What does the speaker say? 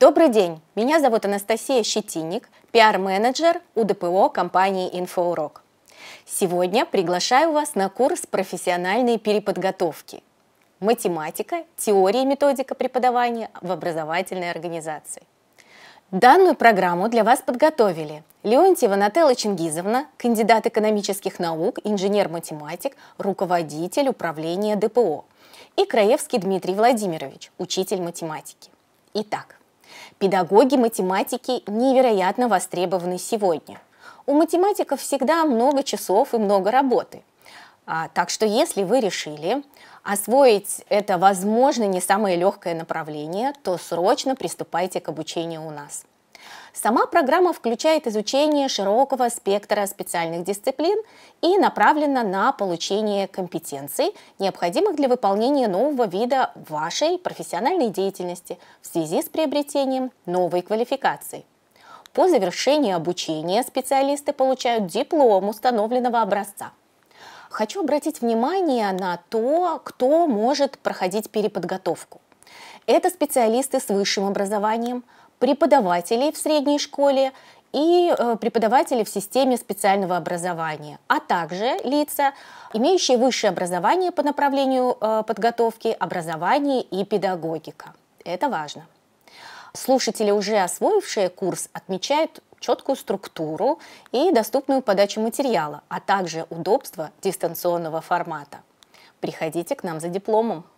Добрый день, меня зовут Анастасия Щетинник, пиар-менеджер УДПО компании «Инфоурок». Сегодня приглашаю вас на курс профессиональной переподготовки «Математика. Теория и методика преподавания в образовательной организации». Данную программу для вас подготовили Леонтьева Нателла Чингизовна, кандидат экономических наук, инженер-математик, руководитель управления ДПО, и Краевский Дмитрий Владимирович, учитель математики. Итак, Педагоги математики невероятно востребованы сегодня. У математиков всегда много часов и много работы. А, так что если вы решили освоить это, возможно, не самое легкое направление, то срочно приступайте к обучению у нас – Сама программа включает изучение широкого спектра специальных дисциплин и направлена на получение компетенций, необходимых для выполнения нового вида вашей профессиональной деятельности в связи с приобретением новой квалификации. По завершении обучения специалисты получают диплом установленного образца – хочу обратить внимание на то, кто может проходить переподготовку. Это специалисты с высшим образованием, преподавателей в средней школе и э, преподавателей в системе специального образования, а также лица, имеющие высшее образование по направлению э, подготовки, образования и педагогика. Это важно. Слушатели, уже освоившие курс, отмечают четкую структуру и доступную подачу материала, а также удобство дистанционного формата. Приходите к нам за дипломом.